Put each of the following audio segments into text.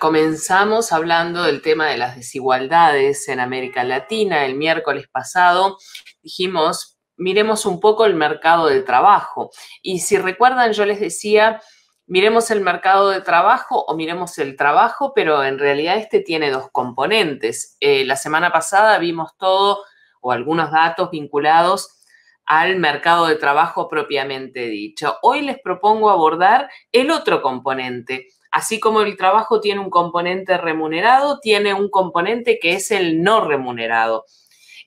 Comenzamos hablando del tema de las desigualdades en América Latina. El miércoles pasado dijimos, miremos un poco el mercado del trabajo. Y si recuerdan, yo les decía, miremos el mercado de trabajo o miremos el trabajo, pero en realidad este tiene dos componentes. Eh, la semana pasada vimos todo o algunos datos vinculados al mercado de trabajo propiamente dicho. Hoy les propongo abordar el otro componente Así como el trabajo tiene un componente remunerado, tiene un componente que es el no remunerado.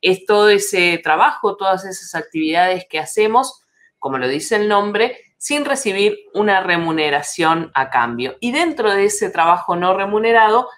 Es todo ese trabajo, todas esas actividades que hacemos, como lo dice el nombre, sin recibir una remuneración a cambio. Y dentro de ese trabajo no remunerado,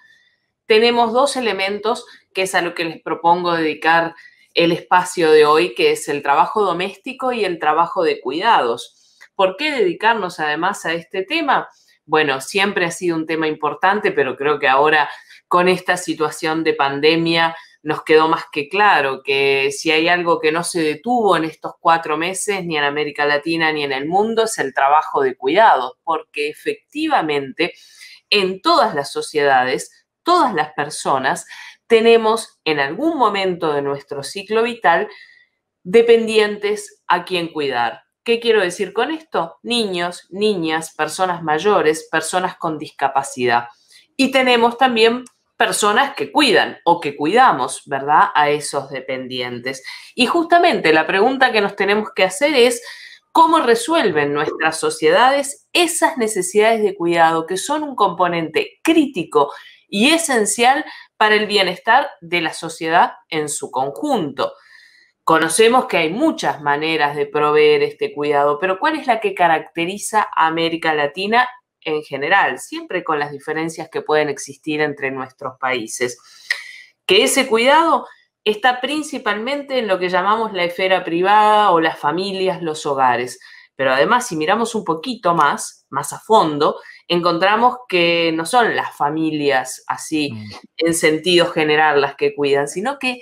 tenemos dos elementos que es a lo que les propongo dedicar el espacio de hoy, que es el trabajo doméstico y el trabajo de cuidados. ¿Por qué dedicarnos además a este tema? bueno, siempre ha sido un tema importante, pero creo que ahora con esta situación de pandemia nos quedó más que claro que si hay algo que no se detuvo en estos cuatro meses, ni en América Latina ni en el mundo, es el trabajo de cuidados, porque efectivamente en todas las sociedades, todas las personas, tenemos en algún momento de nuestro ciclo vital dependientes a quien cuidar. ¿Qué quiero decir con esto? Niños, niñas, personas mayores, personas con discapacidad. Y tenemos también personas que cuidan o que cuidamos, ¿verdad? A esos dependientes. Y justamente la pregunta que nos tenemos que hacer es, ¿cómo resuelven nuestras sociedades esas necesidades de cuidado que son un componente crítico y esencial para el bienestar de la sociedad en su conjunto? Conocemos que hay muchas maneras de proveer este cuidado, pero ¿cuál es la que caracteriza a América Latina en general? Siempre con las diferencias que pueden existir entre nuestros países. Que ese cuidado está principalmente en lo que llamamos la esfera privada o las familias, los hogares. Pero además, si miramos un poquito más, más a fondo, encontramos que no son las familias así mm. en sentido general las que cuidan, sino que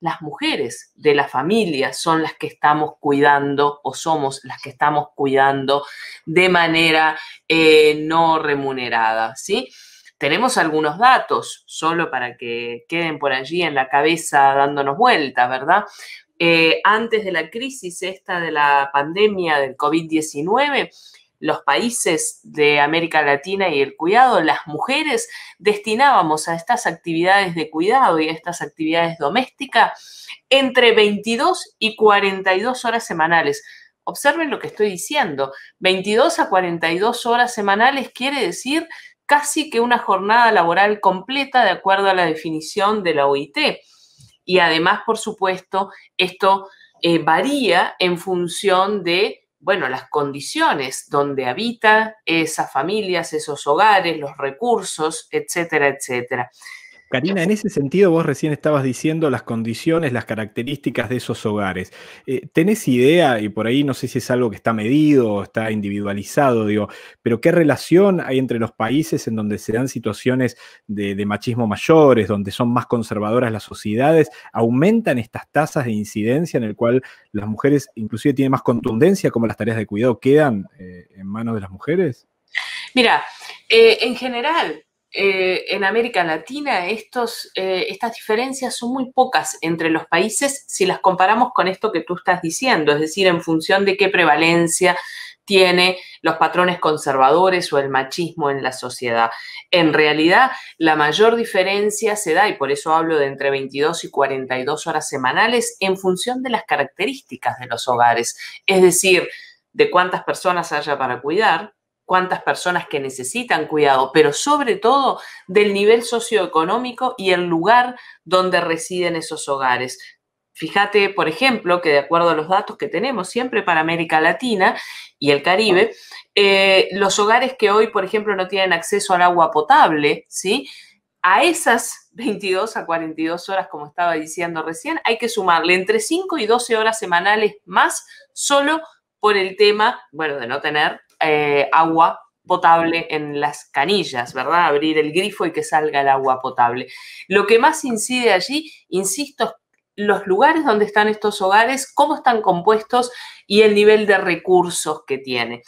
las mujeres de la familia son las que estamos cuidando o somos las que estamos cuidando de manera eh, no remunerada, ¿sí? Tenemos algunos datos, solo para que queden por allí en la cabeza dándonos vueltas, ¿verdad? Eh, antes de la crisis esta de la pandemia del COVID-19, los países de América Latina y el cuidado, las mujeres destinábamos a estas actividades de cuidado y a estas actividades domésticas entre 22 y 42 horas semanales. Observen lo que estoy diciendo. 22 a 42 horas semanales quiere decir casi que una jornada laboral completa de acuerdo a la definición de la OIT. Y además, por supuesto, esto eh, varía en función de bueno, las condiciones donde habita esas familias, esos hogares, los recursos, etcétera, etcétera. Karina, en ese sentido vos recién estabas diciendo las condiciones, las características de esos hogares. Eh, ¿Tenés idea, y por ahí no sé si es algo que está medido o está individualizado, digo, pero qué relación hay entre los países en donde se dan situaciones de, machismo mayores, donde son más conservadoras las sociedades? ¿Aumentan estas tasas de incidencia en el cual las mujeres inclusive tienen más contundencia como las tareas de cuidado quedan eh, en manos de las mujeres? Mira, eh, en general, eh, en América Latina estos, eh, estas diferencias son muy pocas entre los países si las comparamos con esto que tú estás diciendo, es decir, en función de qué prevalencia tiene los patrones conservadores o el machismo en la sociedad. En realidad, la mayor diferencia se da, y por eso hablo de entre 22 y 42 horas semanales, en función de las características de los hogares, es decir, de cuántas personas haya para cuidar, cuántas personas que necesitan cuidado, pero sobre todo del nivel socioeconómico y el lugar donde residen esos hogares. Fíjate, por ejemplo, que de acuerdo a los datos que tenemos siempre para América Latina y el Caribe, eh, los hogares que hoy, por ejemplo, no tienen acceso al agua potable, ¿sí? A esas 22 a 42 horas, como estaba diciendo recién, hay que sumarle entre 5 y 12 horas semanales más solo por el tema, bueno, de no tener eh, agua potable en las canillas, ¿verdad? Abrir el grifo y que salga el agua potable. Lo que más incide allí, insisto, los lugares donde están estos hogares, cómo están compuestos y el nivel de recursos que tiene.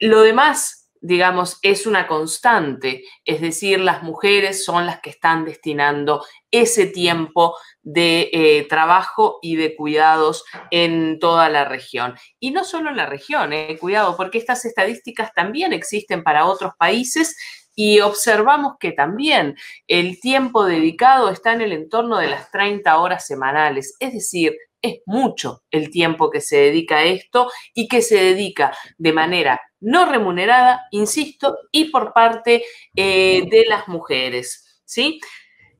Lo demás digamos, es una constante, es decir, las mujeres son las que están destinando ese tiempo de eh, trabajo y de cuidados en toda la región. Y no solo en la región, eh, cuidado, porque estas estadísticas también existen para otros países y observamos que también el tiempo dedicado está en el entorno de las 30 horas semanales, es decir, es mucho el tiempo que se dedica a esto y que se dedica de manera no remunerada, insisto, y por parte eh, de las mujeres. ¿sí?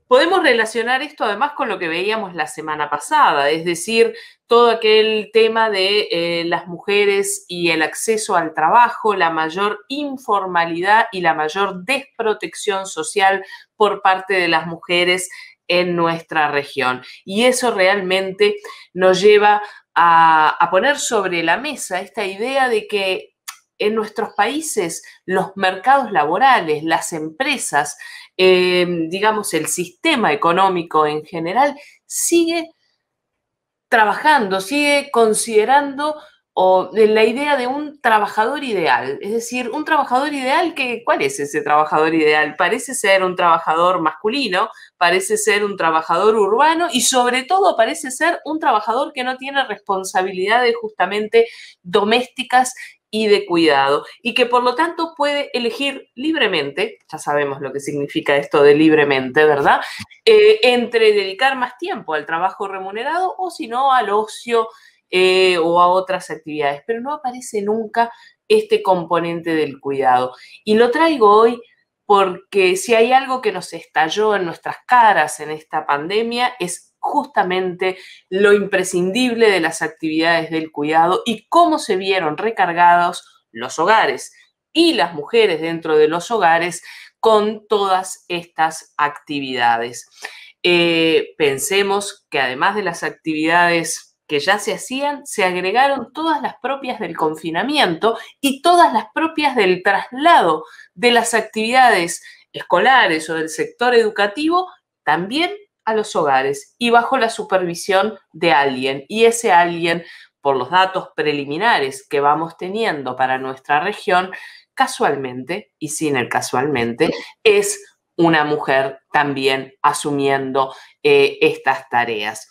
Podemos relacionar esto además con lo que veíamos la semana pasada, es decir, todo aquel tema de eh, las mujeres y el acceso al trabajo, la mayor informalidad y la mayor desprotección social por parte de las mujeres en nuestra región. Y eso realmente nos lleva a, poner sobre la mesa esta idea de que en nuestros países los mercados laborales, las empresas, em, digamos, el sistema económico en general sigue trabajando, sigue considerando o la idea de un trabajador ideal. Es decir, un trabajador ideal, que, ¿cuál es ese trabajador ideal? Parece ser un trabajador masculino, parece ser un trabajador urbano y sobre todo parece ser un trabajador que no tiene responsabilidades justamente domésticas y de cuidado, y que por lo tanto puede elegir libremente, ya sabemos lo que significa esto de libremente, ¿verdad? Eh, entre dedicar más tiempo al trabajo remunerado o si no al ocio eh, o a otras actividades, pero no aparece nunca este componente del cuidado. Y lo traigo hoy porque si hay algo que nos estalló en nuestras caras en esta pandemia es justamente lo imprescindible de las actividades del cuidado y cómo se vieron recargados los hogares y las mujeres dentro de los hogares con todas estas actividades. Eh, pensemos que además de las actividades que ya se hacían, se agregaron todas las propias del confinamiento y todas las propias del traslado de las actividades escolares o del sector educativo también a los hogares y bajo la supervisión de alguien. Y ese alguien, por los datos preliminares que vamos teniendo para nuestra región, casualmente, y sin el casualmente, es una mujer también asumiendo eh, estas tareas.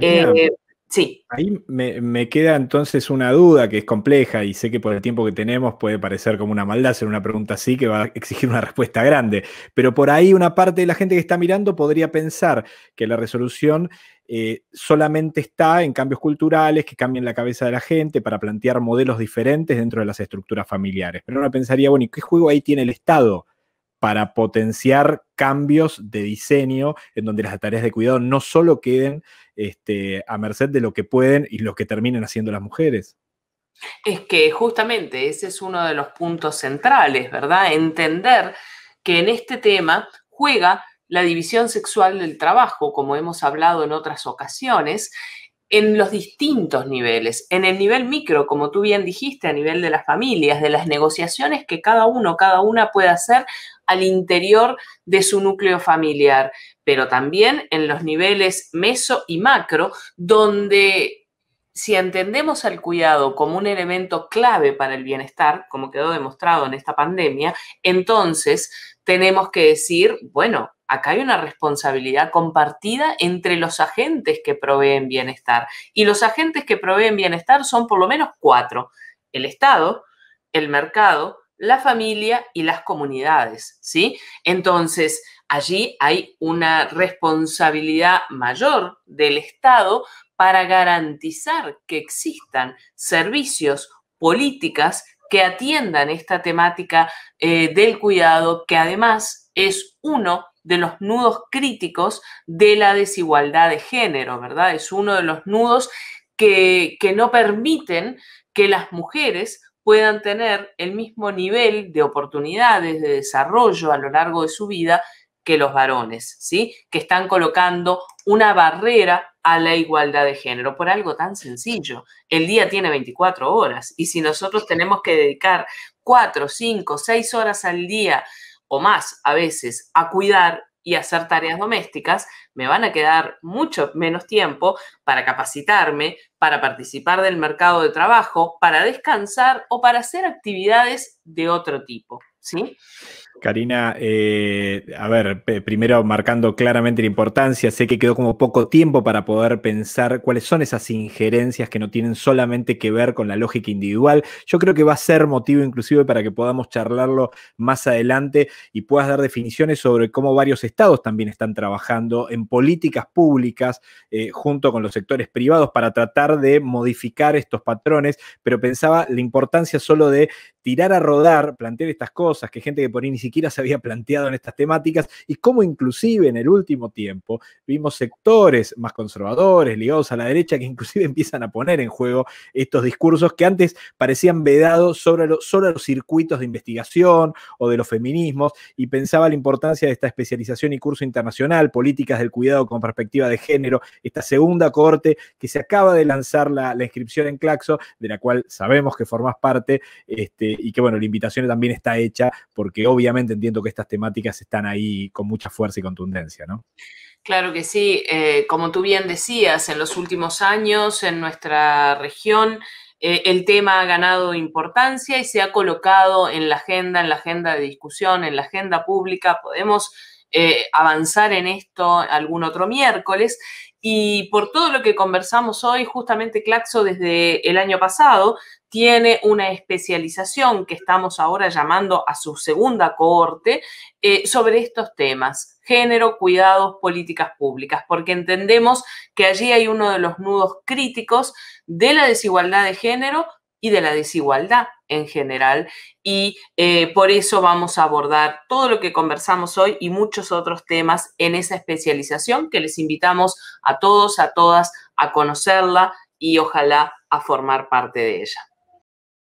Eh, Sí. Ahí me, queda entonces una duda que es compleja y sé que por el tiempo que tenemos puede parecer como una maldad ser una pregunta así que va a exigir una respuesta grande, pero por ahí una parte de la gente que está mirando podría pensar que la resolución eh, solamente está en cambios culturales que cambien la cabeza de la gente para plantear modelos diferentes dentro de las estructuras familiares, pero uno pensaría, bueno, ¿y qué juego ahí tiene el Estado? para potenciar cambios de diseño en donde las tareas de cuidado no solo queden este, a merced de lo que pueden y lo que terminen haciendo las mujeres. Es que justamente ese es uno de los puntos centrales, ¿verdad? Entender que en este tema juega la división sexual del trabajo, como hemos hablado en otras ocasiones, en los distintos niveles, en el nivel micro, como tú bien dijiste, a nivel de las familias, de las negociaciones que cada uno, cada una puede hacer al interior de su núcleo familiar, pero también en los niveles meso y macro, donde si entendemos al cuidado como un elemento clave para el bienestar, como quedó demostrado en esta pandemia, entonces tenemos que decir, bueno, Acá hay una responsabilidad compartida entre los agentes que proveen bienestar. Y los agentes que proveen bienestar son por lo menos cuatro. El Estado, el mercado, la familia y las comunidades, ¿sí? Entonces, allí hay una responsabilidad mayor del Estado para garantizar que existan servicios, políticas que atiendan esta temática eh, del cuidado, que además es uno de los nudos críticos de la desigualdad de género, ¿verdad? Es uno de los nudos que, no permiten que las mujeres puedan tener el mismo nivel de oportunidades de desarrollo a lo largo de su vida que los varones, ¿sí? Que están colocando una barrera a la igualdad de género por algo tan sencillo. El día tiene 24 horas y si nosotros tenemos que dedicar 4, 5, 6 horas al día o más a veces a cuidar y hacer tareas domésticas, me van a quedar mucho menos tiempo para capacitarme, para participar del mercado de trabajo, para descansar o para hacer actividades de otro tipo. ¿sí? Karina, eh, a ver, primero marcando claramente la importancia, sé que quedó como poco tiempo para poder pensar cuáles son esas injerencias que no tienen solamente que ver con la lógica individual. Yo creo que va a ser motivo inclusive para que podamos charlarlo más adelante y puedas dar definiciones sobre cómo varios estados también están trabajando en políticas públicas eh, junto con los sectores privados para tratar de modificar estos patrones, pero pensaba la importancia solo de tirar a rodar, plantear estas cosas, que gente que por iniciativa siquiera se había planteado en estas temáticas y cómo inclusive en el último tiempo vimos sectores más conservadores, ligados a la derecha, que inclusive empiezan a poner en juego estos discursos que antes parecían vedados sobre los circuitos de investigación o de los feminismos y pensaba la importancia de esta especialización y curso internacional, políticas del cuidado con perspectiva de género, esta segunda corte que se acaba de lanzar la, inscripción en Claxo, de la cual sabemos que formas parte este, y que bueno, la invitación también está hecha porque obviamente entiendo que estas temáticas están ahí con mucha fuerza y contundencia, ¿no? Claro que sí. Eh, como tú bien decías, en los últimos años en nuestra región eh, el tema ha ganado importancia y se ha colocado en la agenda, en la agenda de discusión, en la agenda pública. Podemos eh, avanzar en esto algún otro miércoles. Y por todo lo que conversamos hoy, justamente Claxo desde el año pasado tiene una especialización que estamos ahora llamando a su segunda cohorte eh, sobre estos temas, género, cuidados, políticas públicas, porque entendemos que allí hay uno de los nudos críticos de la desigualdad de género y de la desigualdad en general. Y eh, por eso vamos a abordar todo lo que conversamos hoy y muchos otros temas en esa especialización que les invitamos a todos, a todas a conocerla y ojalá a formar parte de ella.